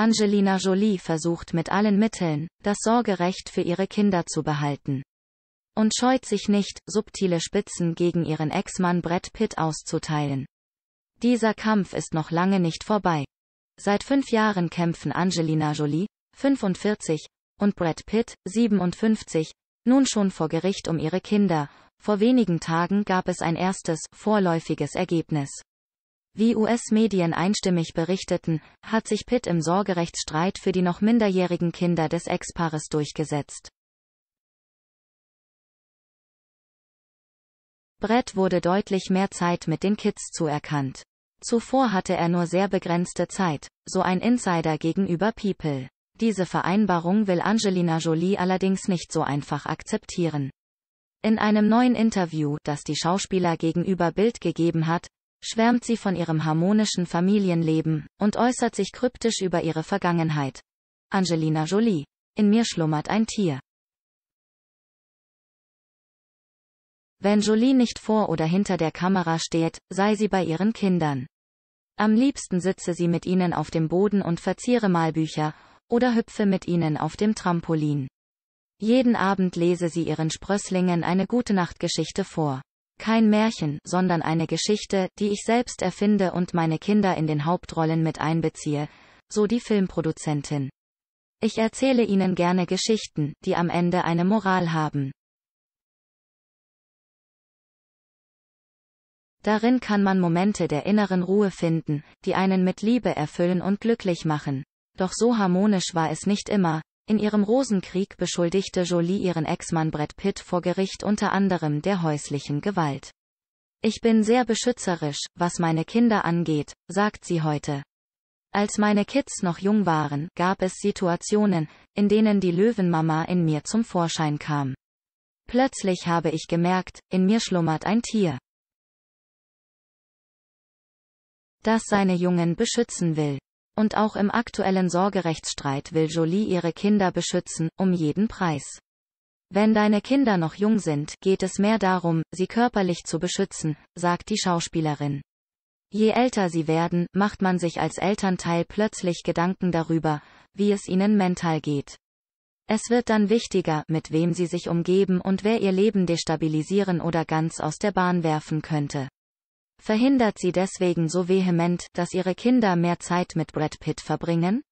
Angelina Jolie versucht mit allen Mitteln, das Sorgerecht für ihre Kinder zu behalten. Und scheut sich nicht, subtile Spitzen gegen ihren Ex-Mann Brad Pitt auszuteilen. Dieser Kampf ist noch lange nicht vorbei. Seit fünf Jahren kämpfen Angelina Jolie, 45, und Brad Pitt, 57, nun schon vor Gericht um ihre Kinder. Vor wenigen Tagen gab es ein erstes, vorläufiges Ergebnis. Wie US-Medien einstimmig berichteten, hat sich Pitt im Sorgerechtsstreit für die noch minderjährigen Kinder des Ex-Paares durchgesetzt. Brett wurde deutlich mehr Zeit mit den Kids zuerkannt. Zuvor hatte er nur sehr begrenzte Zeit, so ein Insider gegenüber People. Diese Vereinbarung will Angelina Jolie allerdings nicht so einfach akzeptieren. In einem neuen Interview, das die Schauspieler gegenüber Bild gegeben hat, schwärmt sie von ihrem harmonischen Familienleben und äußert sich kryptisch über ihre Vergangenheit. Angelina Jolie. In mir schlummert ein Tier. Wenn Jolie nicht vor oder hinter der Kamera steht, sei sie bei ihren Kindern. Am liebsten sitze sie mit ihnen auf dem Boden und verziere Malbücher, oder hüpfe mit ihnen auf dem Trampolin. Jeden Abend lese sie ihren Sprösslingen eine Gute-Nacht-Geschichte vor. Kein Märchen, sondern eine Geschichte, die ich selbst erfinde und meine Kinder in den Hauptrollen mit einbeziehe, so die Filmproduzentin. Ich erzähle ihnen gerne Geschichten, die am Ende eine Moral haben. Darin kann man Momente der inneren Ruhe finden, die einen mit Liebe erfüllen und glücklich machen. Doch so harmonisch war es nicht immer, in ihrem Rosenkrieg beschuldigte Jolie ihren Ex-Mann Brett Pitt vor Gericht unter anderem der häuslichen Gewalt. Ich bin sehr beschützerisch, was meine Kinder angeht, sagt sie heute. Als meine Kids noch jung waren, gab es Situationen, in denen die Löwenmama in mir zum Vorschein kam. Plötzlich habe ich gemerkt, in mir schlummert ein Tier, das seine Jungen beschützen will. Und auch im aktuellen Sorgerechtsstreit will Jolie ihre Kinder beschützen, um jeden Preis. Wenn deine Kinder noch jung sind, geht es mehr darum, sie körperlich zu beschützen, sagt die Schauspielerin. Je älter sie werden, macht man sich als Elternteil plötzlich Gedanken darüber, wie es ihnen mental geht. Es wird dann wichtiger, mit wem sie sich umgeben und wer ihr Leben destabilisieren oder ganz aus der Bahn werfen könnte. Verhindert sie deswegen so vehement, dass ihre Kinder mehr Zeit mit Brad Pitt verbringen?